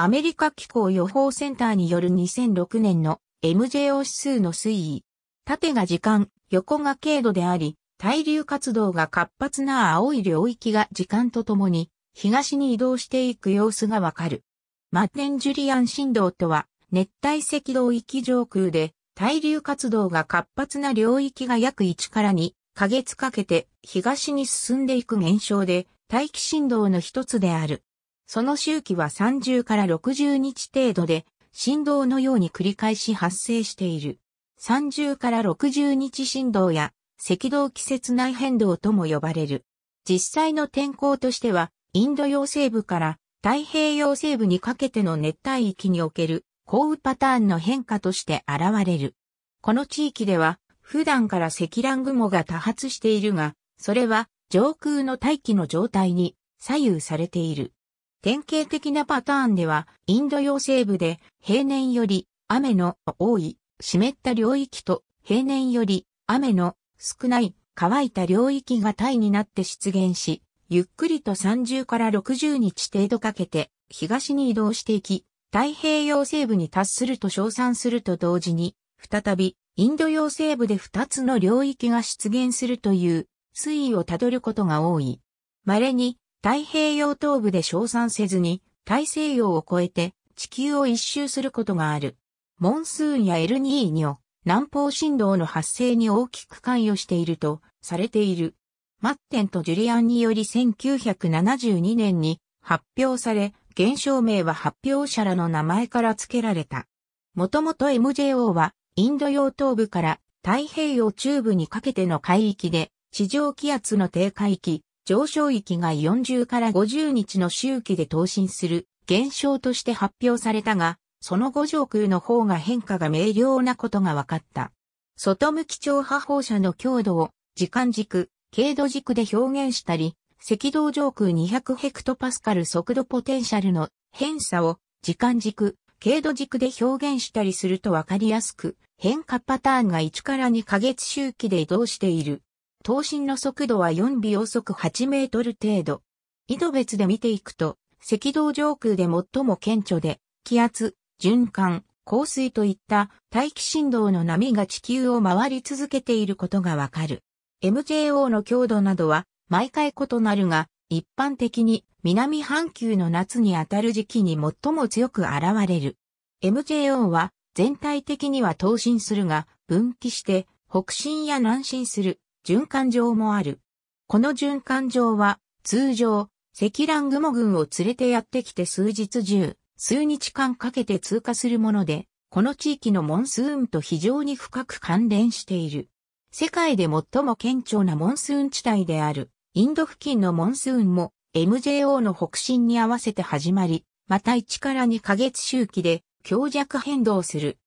アメリカ気候予報センターによる2006年の MJO 指数の推移。縦が時間、横が経度であり、対流活動が活発な青い領域が時間とともに東に移動していく様子がわかる。マッテンジュリアン振動とは熱帯赤道域上空で対流活動が活発な領域が約1から2ヶ月かけて東に進んでいく現象で大気振動の一つである。その周期は30から60日程度で、振動のように繰り返し発生している。30から60日振動や、赤道季節内変動とも呼ばれる。実際の天候としては、インド洋西部から太平洋西部にかけての熱帯域における降雨パターンの変化として現れる。この地域では、普段から積乱雲が多発しているが、それは上空の大気の状態に左右されている。典型的なパターンでは、インド洋西部で平年より雨の多い湿った領域と平年より雨の少ない乾いた領域がタイになって出現し、ゆっくりと30から60日程度かけて東に移動していき、太平洋西部に達すると称賛すると同時に、再びインド洋西部で2つの領域が出現するという推移をたどることが多い。稀に太平洋東部で称賛せずに、大西洋を越えて地球を一周することがある。モンスーンやエルニーニョ、南方振動の発生に大きく関与しているとされている。マッテンとジュリアンにより1972年に発表され、現象名は発表者らの名前から付けられた。もともと MJO はインド洋東部から太平洋中部にかけての海域で地上気圧の低海域、上昇域が40から50日の周期で投身する現象として発表されたが、その後上空の方が変化が明瞭なことが分かった。外向き超波放射の強度を時間軸、経度軸で表現したり、赤道上空200ヘクトパスカル速度ポテンシャルの偏差を時間軸、経度軸で表現したりすると分かりやすく、変化パターンが1から2ヶ月周期で移動している。等身の速度は4秒速8メートル程度。緯度別で見ていくと、赤道上空で最も顕著で、気圧、循環、降水といった大気振動の波が地球を回り続けていることがわかる。MJO の強度などは毎回異なるが、一般的に南半球の夏にあたる時期に最も強く現れる。MJO は全体的には等身するが、分岐して北進や南進する循環場もある。この循環場は、通常、積乱雲群を連れてやってきて数日中、数日間かけて通過するもので、この地域のモンスーンと非常に深く関連している。世界で最も顕著なモンスーン地帯である、インド付近のモンスーンも、MJO の北進に合わせて始まり、また1から2ヶ月周期で強弱変動する。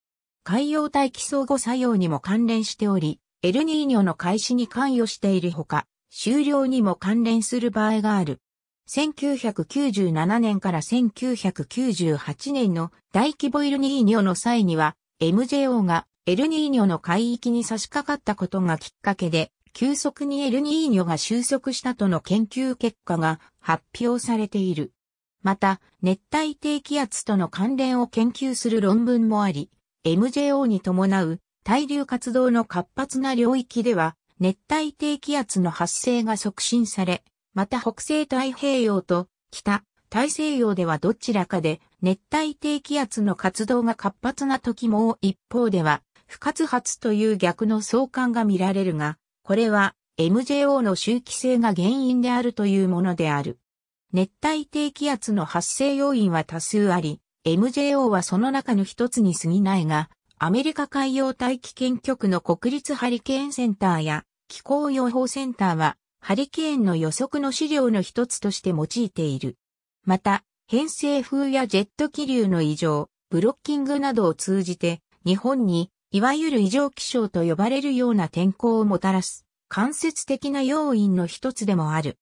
海洋大気相互作用にも関連しており、エルニーニョの開始に関与しているほか、終了にも関連する場合がある。1997年から1998年の大規模エルニーニョの際には、MJO がエルニーニョの海域に差し掛かったことがきっかけで、急速にエルニーニョが収束したとの研究結果が発表されている。また、熱帯低気圧との関連を研究する論文もあり、MJO に伴う対流活動の活発な領域では、熱帯低気圧の発生が促進され、また北西太平洋と北大西洋ではどちらかで熱帯低気圧の活動が活発な時も一方では不活発という逆の相関が見られるが、これは MJO の周期性が原因であるというものである。熱帯低気圧の発生要因は多数あり、MJO はその中の一つに過ぎないが、アメリカ海洋大気研局の国立ハリケーンセンターや気候予報センターは、ハリケーンの予測の資料の一つとして用いている。また、偏西風やジェット気流の異常、ブロッキングなどを通じて、日本に、いわゆる異常気象と呼ばれるような天候をもたらす、間接的な要因の一つでもある。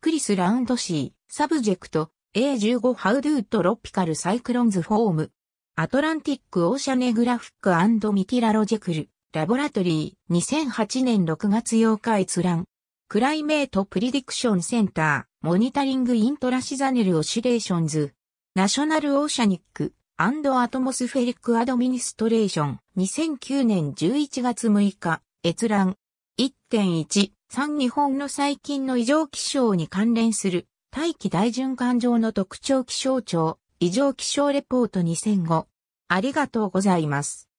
クリス・ラウンドシー、サブジェクト、A15 ハウドゥートロピカル・サイクロンズ・フォーム。アトランティック・オーシャネグラフックミキラロジェクル、ラボラトリー、2008年6月8日閲覧。クライメート・プリディクション・センター、モニタリング・イントラシザネル・オシレーションズ、ナショナル・オーシャニック、アンド・アトモスフェリック・アドミニストレーション、2009年11月6日、閲覧。1.1、3日本の最近の異常気象に関連する、大気大循環上の特徴気象庁、異常気象レポート2005。ありがとうございます。